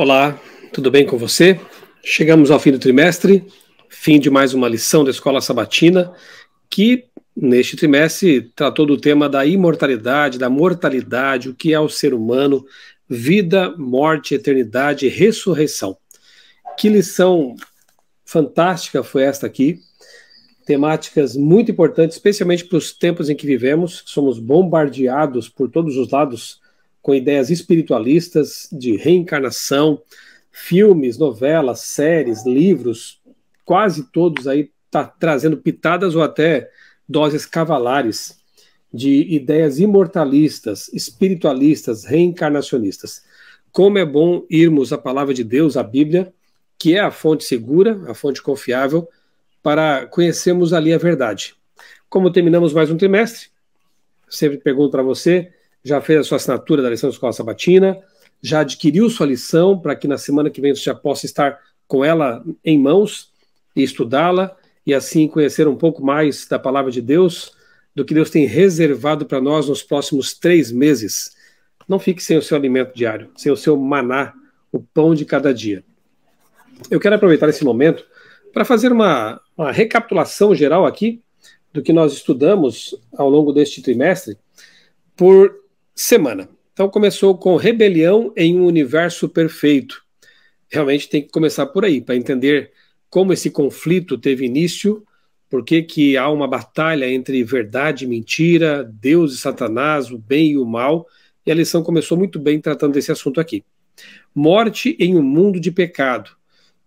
Olá, tudo bem com você? Chegamos ao fim do trimestre, fim de mais uma lição da Escola Sabatina, que neste trimestre tratou do tema da imortalidade, da mortalidade, o que é o ser humano, vida, morte, eternidade, ressurreição. Que lição fantástica foi esta aqui. Temáticas muito importantes, especialmente para os tempos em que vivemos, que somos bombardeados por todos os lados com ideias espiritualistas de reencarnação, filmes, novelas, séries, livros, quase todos aí tá trazendo pitadas ou até doses cavalares de ideias imortalistas, espiritualistas, reencarnacionistas. Como é bom irmos à palavra de Deus, à Bíblia, que é a fonte segura, a fonte confiável, para conhecermos ali a verdade. Como terminamos mais um trimestre, sempre pergunto para você já fez a sua assinatura da lição de escola sabatina, já adquiriu sua lição para que na semana que vem você já possa estar com ela em mãos e estudá-la e assim conhecer um pouco mais da palavra de Deus, do que Deus tem reservado para nós nos próximos três meses. Não fique sem o seu alimento diário, sem o seu maná, o pão de cada dia. Eu quero aproveitar esse momento para fazer uma, uma recapitulação geral aqui do que nós estudamos ao longo deste trimestre, por semana. Então começou com Rebelião em um Universo Perfeito. Realmente tem que começar por aí, para entender como esse conflito teve início, por que, há uma batalha entre verdade e mentira, Deus e Satanás, o bem e o mal, e a lição começou muito bem tratando desse assunto aqui. Morte em um mundo de pecado.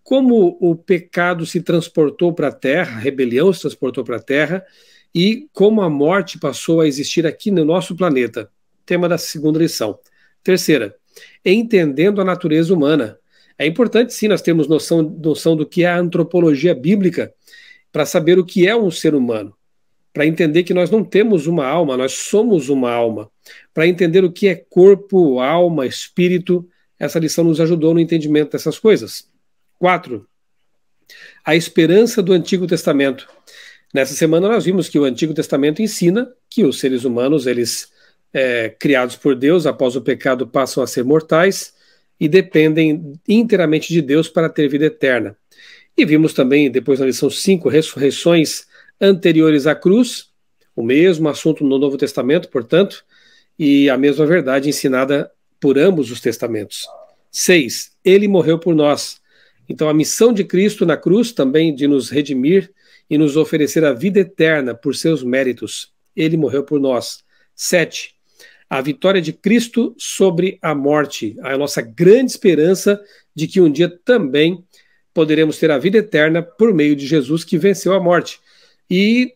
Como o pecado se transportou para a terra, a rebelião se transportou para a terra, e como a morte passou a existir aqui no nosso planeta tema da segunda lição. Terceira, entendendo a natureza humana. É importante, sim, nós termos noção, noção do que é a antropologia bíblica para saber o que é um ser humano, para entender que nós não temos uma alma, nós somos uma alma, para entender o que é corpo, alma, espírito. Essa lição nos ajudou no entendimento dessas coisas. Quatro, a esperança do Antigo Testamento. Nessa semana nós vimos que o Antigo Testamento ensina que os seres humanos eles é, criados por Deus após o pecado passam a ser mortais e dependem inteiramente de Deus para ter vida eterna. E vimos também, depois na lição 5, ressurreições anteriores à cruz, o mesmo assunto no Novo Testamento, portanto, e a mesma verdade ensinada por ambos os testamentos. 6. Ele morreu por nós. Então, a missão de Cristo na cruz também de nos redimir e nos oferecer a vida eterna por seus méritos. Ele morreu por nós. 7 a vitória de Cristo sobre a morte, a nossa grande esperança de que um dia também poderemos ter a vida eterna por meio de Jesus que venceu a morte. E,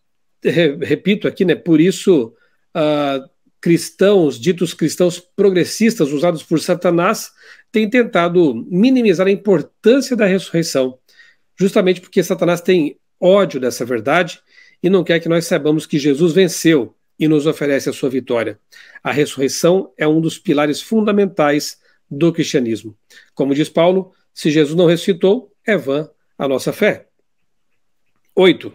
repito aqui, né, por isso, uh, cristãos, ditos cristãos progressistas, usados por Satanás, têm tentado minimizar a importância da ressurreição, justamente porque Satanás tem ódio dessa verdade e não quer que nós saibamos que Jesus venceu e nos oferece a sua vitória. A ressurreição é um dos pilares fundamentais do cristianismo. Como diz Paulo, se Jesus não ressuscitou, é vã a nossa fé. 8.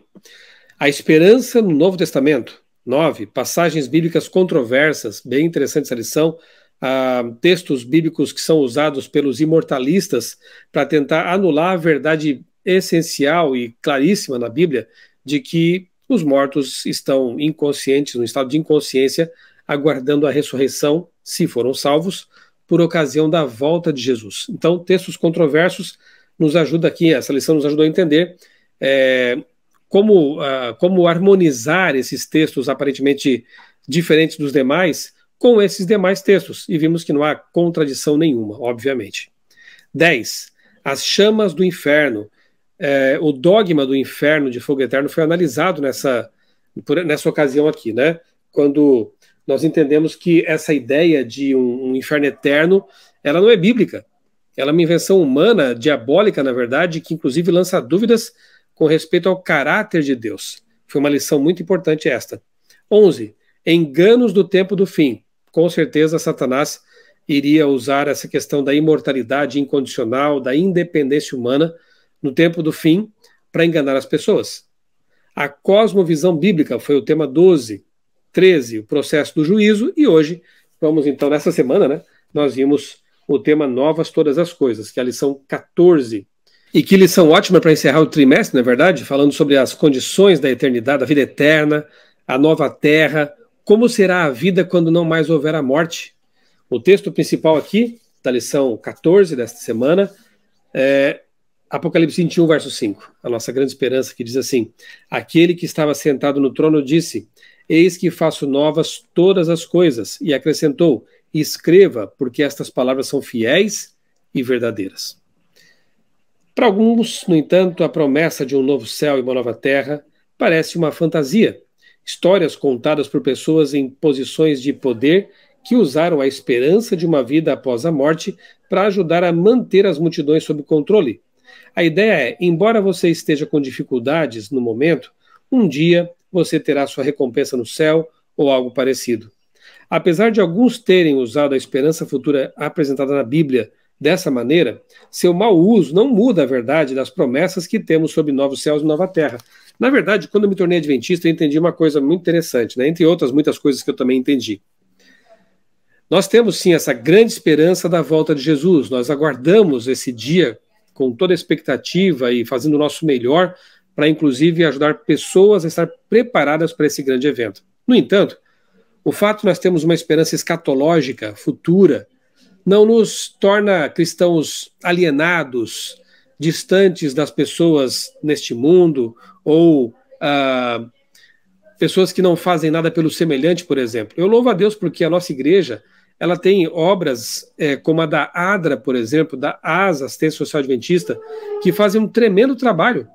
A esperança no Novo Testamento. 9. Passagens bíblicas controversas. Bem interessante essa lição. Ah, textos bíblicos que são usados pelos imortalistas para tentar anular a verdade essencial e claríssima na Bíblia de que os mortos estão inconscientes, no estado de inconsciência, aguardando a ressurreição, se foram salvos, por ocasião da volta de Jesus. Então, textos controversos nos ajuda aqui, essa lição nos ajudou a entender é, como, uh, como harmonizar esses textos aparentemente diferentes dos demais com esses demais textos. E vimos que não há contradição nenhuma, obviamente. 10. As chamas do inferno é, o dogma do inferno de fogo eterno foi analisado nessa, por, nessa ocasião aqui, né? Quando nós entendemos que essa ideia de um, um inferno eterno, ela não é bíblica. Ela é uma invenção humana, diabólica, na verdade, que inclusive lança dúvidas com respeito ao caráter de Deus. Foi uma lição muito importante esta. 11. Enganos do tempo do fim. Com certeza, Satanás iria usar essa questão da imortalidade incondicional, da independência humana, no tempo do fim para enganar as pessoas. A cosmovisão bíblica foi o tema 12, 13, o processo do juízo, e hoje vamos então nessa semana, né, nós vimos o tema Novas todas as coisas, que é a lição 14. E que lição ótima para encerrar o trimestre, não é verdade, falando sobre as condições da eternidade, da vida eterna, a nova terra, como será a vida quando não mais houver a morte. O texto principal aqui, da lição 14 desta semana, é, Apocalipse 21, verso 5, a nossa grande esperança, que diz assim: Aquele que estava sentado no trono disse: Eis que faço novas todas as coisas, e acrescentou: Escreva, porque estas palavras são fiéis e verdadeiras. Para alguns, no entanto, a promessa de um novo céu e uma nova terra parece uma fantasia, histórias contadas por pessoas em posições de poder que usaram a esperança de uma vida após a morte para ajudar a manter as multidões sob controle a ideia é, embora você esteja com dificuldades no momento, um dia você terá sua recompensa no céu ou algo parecido. Apesar de alguns terem usado a esperança futura apresentada na Bíblia dessa maneira, seu mau uso não muda a verdade das promessas que temos sobre novos céus e nova terra. Na verdade, quando eu me tornei adventista, eu entendi uma coisa muito interessante, né? entre outras muitas coisas que eu também entendi. Nós temos sim essa grande esperança da volta de Jesus, nós aguardamos esse dia com toda a expectativa e fazendo o nosso melhor para, inclusive, ajudar pessoas a estar preparadas para esse grande evento. No entanto, o fato de nós termos uma esperança escatológica, futura, não nos torna cristãos alienados, distantes das pessoas neste mundo, ou ah, pessoas que não fazem nada pelo semelhante, por exemplo. Eu louvo a Deus porque a nossa igreja ela tem obras é, como a da ADRA, por exemplo, da ASA, Assistência Social Adventista, que fazem um tremendo trabalho.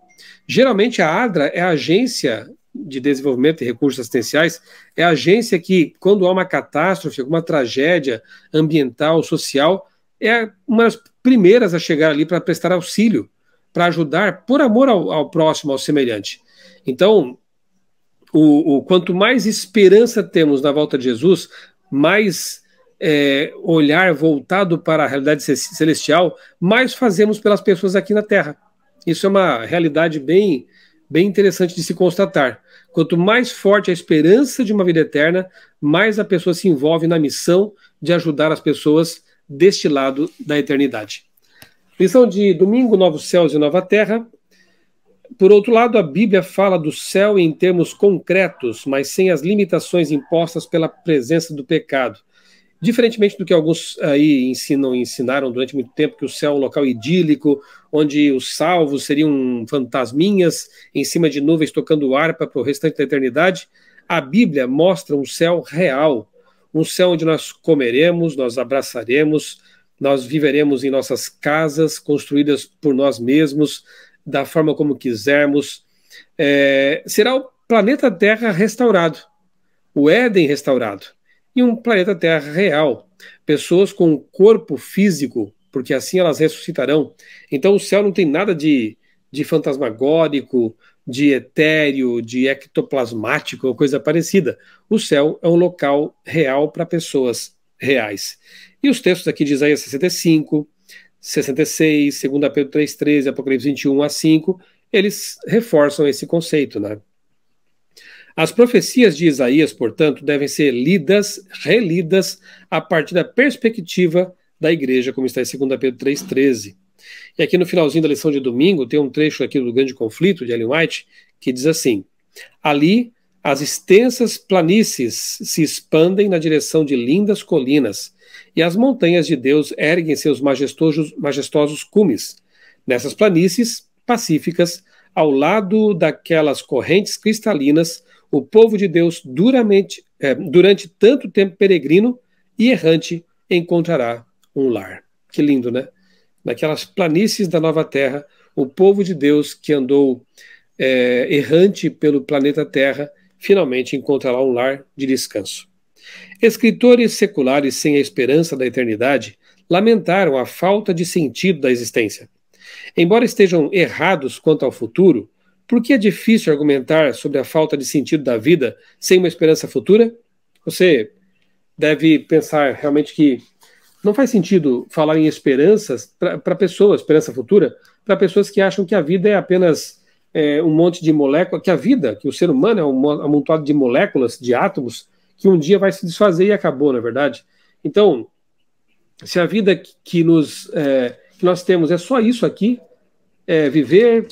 Geralmente a ADRA é a agência de desenvolvimento e recursos assistenciais, é a agência que, quando há uma catástrofe, alguma tragédia ambiental, social, é uma das primeiras a chegar ali para prestar auxílio, para ajudar por amor ao, ao próximo, ao semelhante. Então, o, o, quanto mais esperança temos na volta de Jesus, mais é, olhar voltado para a realidade celestial, mais fazemos pelas pessoas aqui na Terra. Isso é uma realidade bem, bem interessante de se constatar. Quanto mais forte a esperança de uma vida eterna, mais a pessoa se envolve na missão de ajudar as pessoas deste lado da eternidade. Lição de domingo, novos céus e nova terra. Por outro lado, a Bíblia fala do céu em termos concretos, mas sem as limitações impostas pela presença do pecado. Diferentemente do que alguns aí ensinam e ensinaram durante muito tempo, que o céu é um local idílico, onde os salvos seriam fantasminhas em cima de nuvens tocando harpa para o restante da eternidade, a Bíblia mostra um céu real, um céu onde nós comeremos, nós abraçaremos, nós viveremos em nossas casas construídas por nós mesmos, da forma como quisermos. É, será o planeta Terra restaurado, o Éden restaurado em um planeta Terra real, pessoas com corpo físico, porque assim elas ressuscitarão. Então o céu não tem nada de, de fantasmagórico, de etéreo, de ectoplasmático ou coisa parecida. O céu é um local real para pessoas reais. E os textos aqui de Isaías 65, 66, 2 Pedro 3,13, Apocalipse 21 a 5, eles reforçam esse conceito, né? As profecias de Isaías, portanto, devem ser lidas, relidas, a partir da perspectiva da igreja, como está em 2 Pedro 3,13. E aqui no finalzinho da lição de domingo, tem um trecho aqui do Grande Conflito, de Ellen White, que diz assim: Ali as extensas planícies se expandem na direção de lindas colinas, e as montanhas de Deus erguem seus majestosos, majestosos cumes. Nessas planícies pacíficas, ao lado daquelas correntes cristalinas, o povo de Deus, duramente, é, durante tanto tempo peregrino e errante, encontrará um lar. Que lindo, né? Naquelas planícies da nova terra, o povo de Deus que andou é, errante pelo planeta Terra, finalmente encontrará um lar de descanso. Escritores seculares sem a esperança da eternidade lamentaram a falta de sentido da existência. Embora estejam errados quanto ao futuro, por que é difícil argumentar sobre a falta de sentido da vida sem uma esperança futura? Você deve pensar realmente que não faz sentido falar em esperanças para pessoas, esperança futura, para pessoas que acham que a vida é apenas é, um monte de moléculas, que a vida, que o ser humano é um amontoado de moléculas, de átomos, que um dia vai se desfazer e acabou, na é verdade. Então, se a vida que, nos, é, que nós temos é só isso aqui, é viver,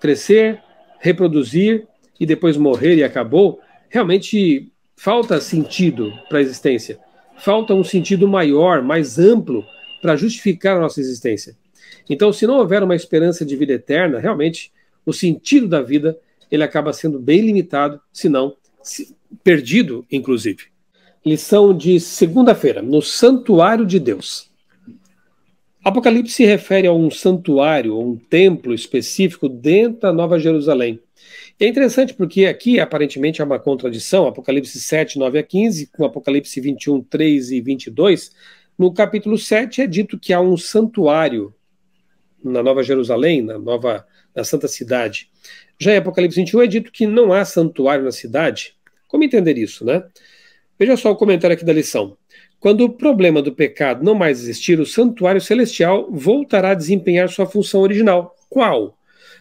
crescer, reproduzir e depois morrer e acabou, realmente falta sentido para a existência. Falta um sentido maior, mais amplo, para justificar a nossa existência. Então, se não houver uma esperança de vida eterna, realmente o sentido da vida ele acaba sendo bem limitado, se não se, perdido, inclusive. Lição de segunda-feira, no Santuário de Deus. Apocalipse se refere a um santuário, um templo específico dentro da Nova Jerusalém. E é interessante porque aqui aparentemente há uma contradição, Apocalipse 7, 9 a 15, com Apocalipse 21, 3 e 22. No capítulo 7 é dito que há um santuário na Nova Jerusalém, na nova na santa cidade. Já em Apocalipse 21 é dito que não há santuário na cidade. Como entender isso, né? Veja só o comentário aqui da lição. Quando o problema do pecado não mais existir, o santuário celestial voltará a desempenhar sua função original. Qual?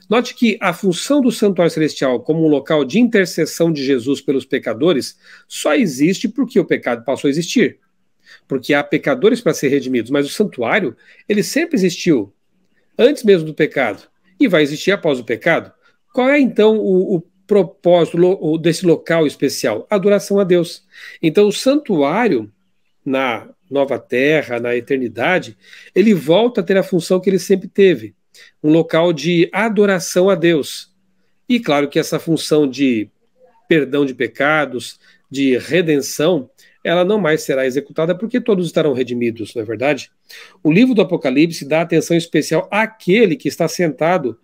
Note que a função do santuário celestial como um local de intercessão de Jesus pelos pecadores só existe porque o pecado passou a existir. Porque há pecadores para ser redimidos, mas o santuário, ele sempre existiu antes mesmo do pecado e vai existir após o pecado. Qual é então o, o propósito desse local especial? Adoração a Deus. Então o santuário na nova terra, na eternidade, ele volta a ter a função que ele sempre teve, um local de adoração a Deus. E claro que essa função de perdão de pecados, de redenção, ela não mais será executada porque todos estarão redimidos, não é verdade? O livro do Apocalipse dá atenção especial àquele que está sentado,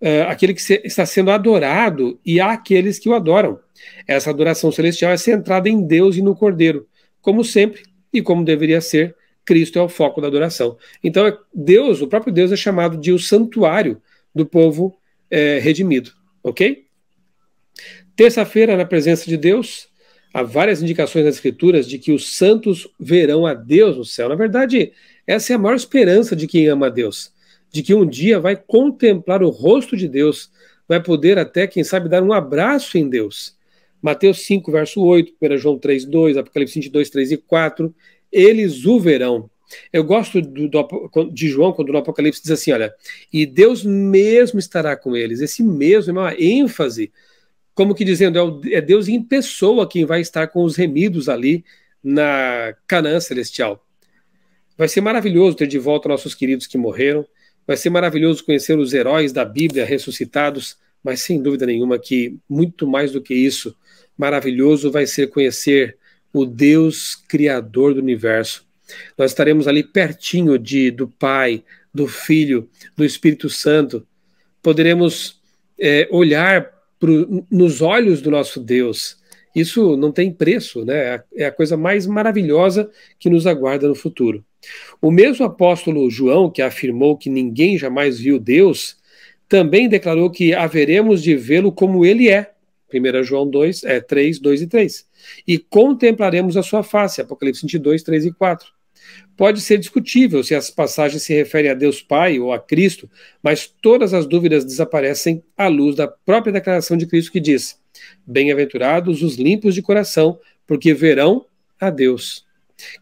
uh, àquele que se, está sendo adorado e àqueles que o adoram. Essa adoração celestial é centrada em Deus e no Cordeiro, como sempre e como deveria ser, Cristo é o foco da adoração. Então, é Deus, o próprio Deus, é chamado de o santuário do povo é, redimido, ok? Terça-feira, na presença de Deus, há várias indicações nas Escrituras de que os santos verão a Deus no céu. Na verdade, essa é a maior esperança de quem ama a Deus, de que um dia vai contemplar o rosto de Deus, vai poder até, quem sabe, dar um abraço em Deus. Mateus 5, verso 8, 1 João 3, 2, Apocalipse 22, 3 e 4, eles o verão. Eu gosto do, do, de João quando no Apocalipse diz assim: olha, e Deus mesmo estará com eles. Esse mesmo é uma ênfase, como que dizendo, é, é Deus em pessoa quem vai estar com os remidos ali na Canaã Celestial. Vai ser maravilhoso ter de volta nossos queridos que morreram. Vai ser maravilhoso conhecer os heróis da Bíblia ressuscitados mas sem dúvida nenhuma que muito mais do que isso, maravilhoso vai ser conhecer o Deus criador do universo. Nós estaremos ali pertinho de do Pai, do Filho, do Espírito Santo. Poderemos é, olhar pro, nos olhos do nosso Deus. Isso não tem preço, né? É a é coisa mais maravilhosa que nos aguarda no futuro. O mesmo apóstolo João, que afirmou que ninguém jamais viu Deus, também declarou que haveremos de vê-lo como ele é. 1 João 2, é, 3, 2 e 3. E contemplaremos a sua face, Apocalipse 22, 3 e 4. Pode ser discutível se as passagens se referem a Deus Pai ou a Cristo, mas todas as dúvidas desaparecem à luz da própria declaração de Cristo que diz: Bem-aventurados os limpos de coração, porque verão a Deus.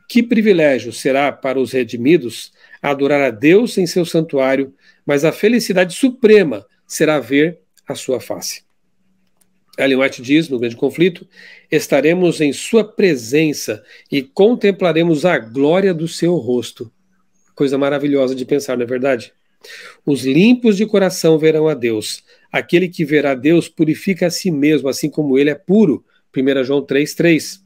Que privilégio será para os redimidos a adorar a Deus em seu santuário, mas a felicidade suprema será ver a sua face. Ellen White diz, no Grande Conflito, estaremos em sua presença e contemplaremos a glória do seu rosto. Coisa maravilhosa de pensar, não é verdade? Os limpos de coração verão a Deus. Aquele que verá Deus purifica a si mesmo, assim como ele é puro. 1 João 3,3.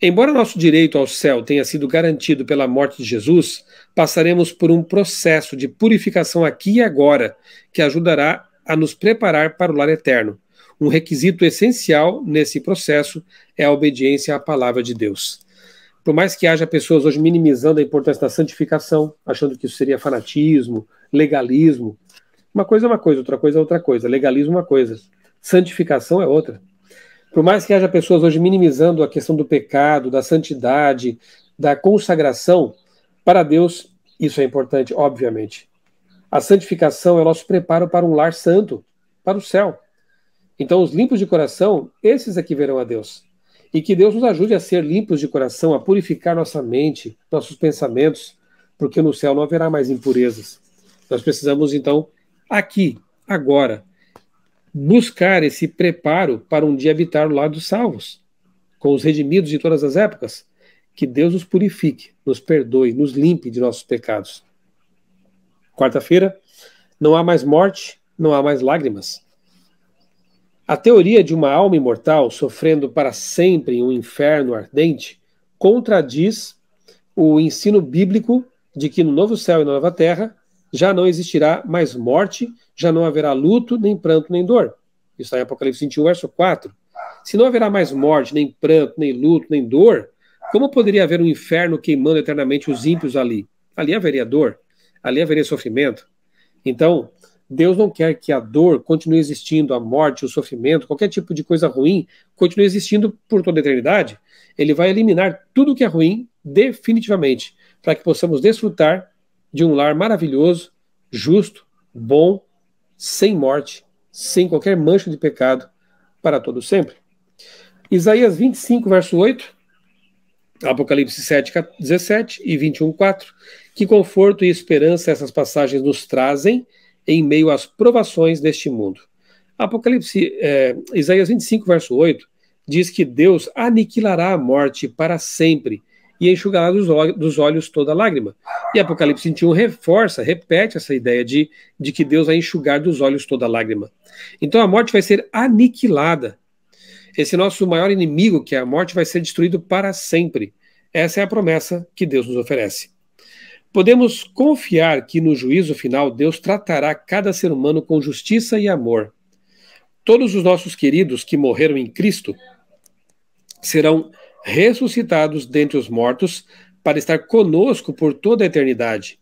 Embora nosso direito ao céu tenha sido garantido pela morte de Jesus, passaremos por um processo de purificação aqui e agora, que ajudará a nos preparar para o lar eterno. Um requisito essencial nesse processo é a obediência à palavra de Deus. Por mais que haja pessoas hoje minimizando a importância da santificação, achando que isso seria fanatismo, legalismo, uma coisa é uma coisa, outra coisa é outra coisa. Legalismo é uma coisa, santificação é outra. Por mais que haja pessoas hoje minimizando a questão do pecado, da santidade, da consagração, para Deus isso é importante, obviamente. A santificação é o nosso preparo para um lar santo, para o céu. Então, os limpos de coração, esses é que verão a Deus. E que Deus nos ajude a ser limpos de coração, a purificar nossa mente, nossos pensamentos, porque no céu não haverá mais impurezas. Nós precisamos, então, aqui, agora, buscar esse preparo para um dia habitar o lado dos salvos, com os redimidos de todas as épocas. Que Deus nos purifique, nos perdoe, nos limpe de nossos pecados. Quarta-feira, não há mais morte, não há mais lágrimas. A teoria de uma alma imortal sofrendo para sempre em um inferno ardente contradiz o ensino bíblico de que no novo céu e na nova terra já não existirá mais morte, já não haverá luto, nem pranto, nem dor. Isso está em Apocalipse 21, verso 4. Se não haverá mais morte, nem pranto, nem luto, nem dor, como poderia haver um inferno queimando eternamente os ímpios ali? Ali haveria dor, ali haveria sofrimento. Então, Deus não quer que a dor continue existindo, a morte, o sofrimento, qualquer tipo de coisa ruim continue existindo por toda a eternidade. Ele vai eliminar tudo que é ruim definitivamente, para que possamos desfrutar de um lar maravilhoso, justo, bom, sem morte, sem qualquer mancha de pecado, para todo sempre. Isaías 25, verso 8, Apocalipse 7, 17 e 21, 4. Que conforto e esperança essas passagens nos trazem em meio às provações deste mundo. Apocalipse, é, Isaías 25, verso 8, diz que Deus aniquilará a morte para sempre e enxugará dos olhos toda lágrima. E Apocalipse 21 então reforça, repete essa ideia de, de que Deus vai enxugar dos olhos toda lágrima. Então a morte vai ser aniquilada. Esse nosso maior inimigo, que é a morte, vai ser destruído para sempre. Essa é a promessa que Deus nos oferece. Podemos confiar que no juízo final Deus tratará cada ser humano com justiça e amor. Todos os nossos queridos que morreram em Cristo serão ressuscitados dentre os mortos, para estar conosco por toda a eternidade.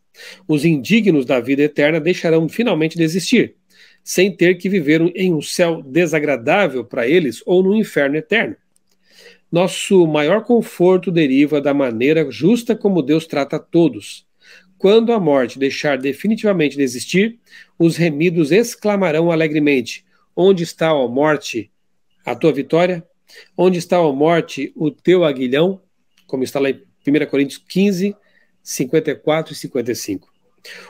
Os indignos da vida eterna deixarão finalmente de existir, sem ter que viver em um céu desagradável para eles ou no inferno eterno. Nosso maior conforto deriva da maneira justa como Deus trata a todos. Quando a morte deixar definitivamente de existir, os remidos exclamarão alegremente: Onde está, ó morte, a tua vitória? Onde está a morte, o teu aguilhão, como está lá em 1 Coríntios 15, 54 e 55.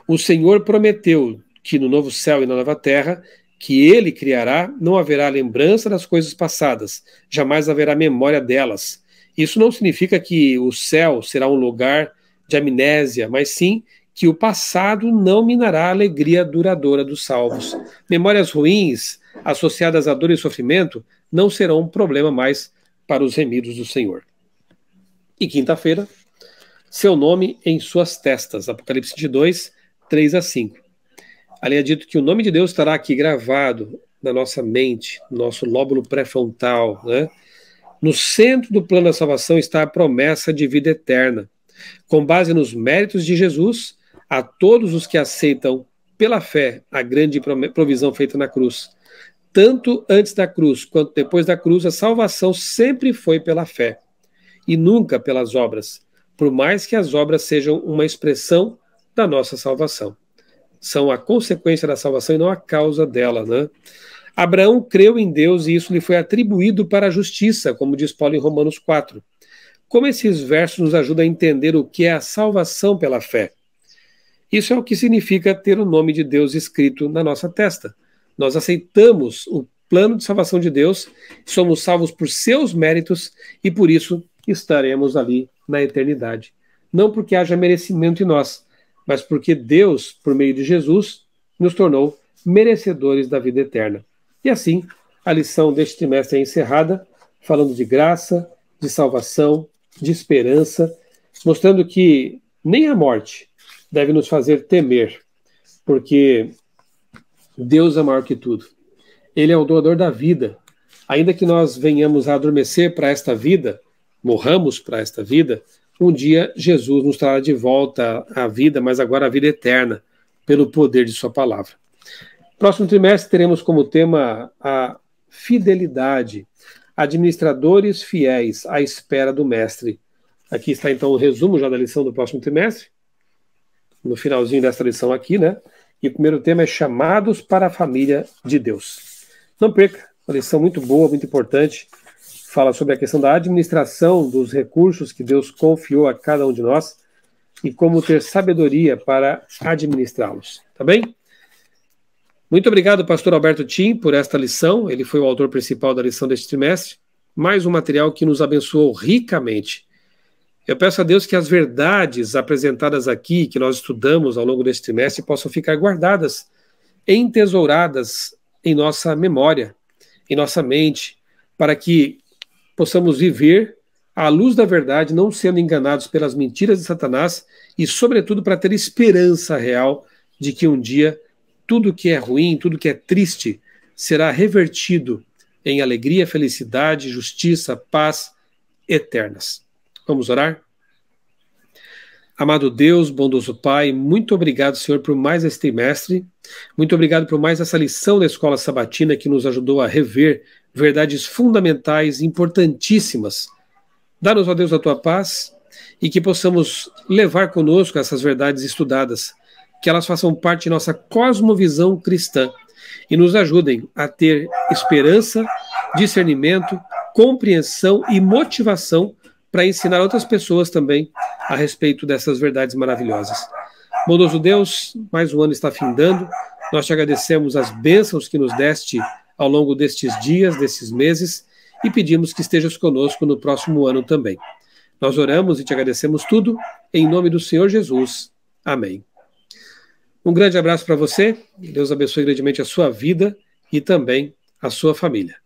O Senhor prometeu que no novo céu e na nova terra, que ele criará, não haverá lembrança das coisas passadas, jamais haverá memória delas. Isso não significa que o céu será um lugar de amnésia, mas sim que o passado não minará a alegria duradoura dos salvos. Memórias ruins associadas à dor e sofrimento não serão um problema mais para os remidos do Senhor. E quinta-feira, seu nome em suas testas, Apocalipse 2, 3 a 5. Ali é dito que o nome de Deus estará aqui gravado na nossa mente, no nosso lóbulo pré-frontal, né? No centro do plano da salvação está a promessa de vida eterna. Com base nos méritos de Jesus, a todos os que aceitam pela fé a grande provisão feita na cruz. Tanto antes da cruz quanto depois da cruz, a salvação sempre foi pela fé e nunca pelas obras, por mais que as obras sejam uma expressão da nossa salvação. São a consequência da salvação e não a causa dela, né? Abraão creu em Deus e isso lhe foi atribuído para a justiça, como diz Paulo em Romanos 4. Como esses versos nos ajudam a entender o que é a salvação pela fé? Isso é o que significa ter o nome de Deus escrito na nossa testa. Nós aceitamos o plano de salvação de Deus, somos salvos por seus méritos e por isso estaremos ali na eternidade. Não porque haja merecimento em nós, mas porque Deus, por meio de Jesus, nos tornou merecedores da vida eterna. E assim, a lição deste trimestre é encerrada, falando de graça, de salvação, de esperança, mostrando que nem a morte, deve nos fazer temer, porque Deus é maior que tudo. Ele é o doador da vida. Ainda que nós venhamos a adormecer para esta vida, morramos para esta vida, um dia Jesus nos trará de volta à vida, mas agora a vida eterna, pelo poder de Sua palavra. Próximo trimestre teremos como tema a fidelidade, administradores fiéis à espera do Mestre. Aqui está então o resumo já da lição do próximo trimestre no finalzinho dessa lição aqui, né? E o primeiro tema é Chamados para a Família de Deus. Não perca, uma lição muito boa, muito importante. Fala sobre a questão da administração dos recursos que Deus confiou a cada um de nós e como ter sabedoria para administrá-los. Tá bem? Muito obrigado, pastor Alberto Tim, por esta lição. Ele foi o autor principal da lição deste trimestre. Mais um material que nos abençoou ricamente. Eu peço a Deus que as verdades apresentadas aqui, que nós estudamos ao longo deste trimestre, possam ficar guardadas, entesouradas em nossa memória, em nossa mente, para que possamos viver à luz da verdade, não sendo enganados pelas mentiras de Satanás e, sobretudo, para ter esperança real de que um dia tudo que é ruim, tudo que é triste, será revertido em alegria, felicidade, justiça, paz eternas. Vamos orar? Amado Deus, bondoso Pai, muito obrigado, Senhor, por mais este mestre. Muito obrigado por mais essa lição da escola sabatina que nos ajudou a rever verdades fundamentais, importantíssimas. Dá-nos, ó Deus, a tua paz e que possamos levar conosco essas verdades estudadas, que elas façam parte de nossa cosmovisão cristã e nos ajudem a ter esperança, discernimento, compreensão e motivação para ensinar outras pessoas também a respeito dessas verdades maravilhosas. Bondoso Deus, mais um ano está findando. Nós te agradecemos as bênçãos que nos deste ao longo destes dias, desses meses, e pedimos que estejas conosco no próximo ano também. Nós oramos e te agradecemos tudo, em nome do Senhor Jesus. Amém. Um grande abraço para você, Deus abençoe grandemente a sua vida e também a sua família.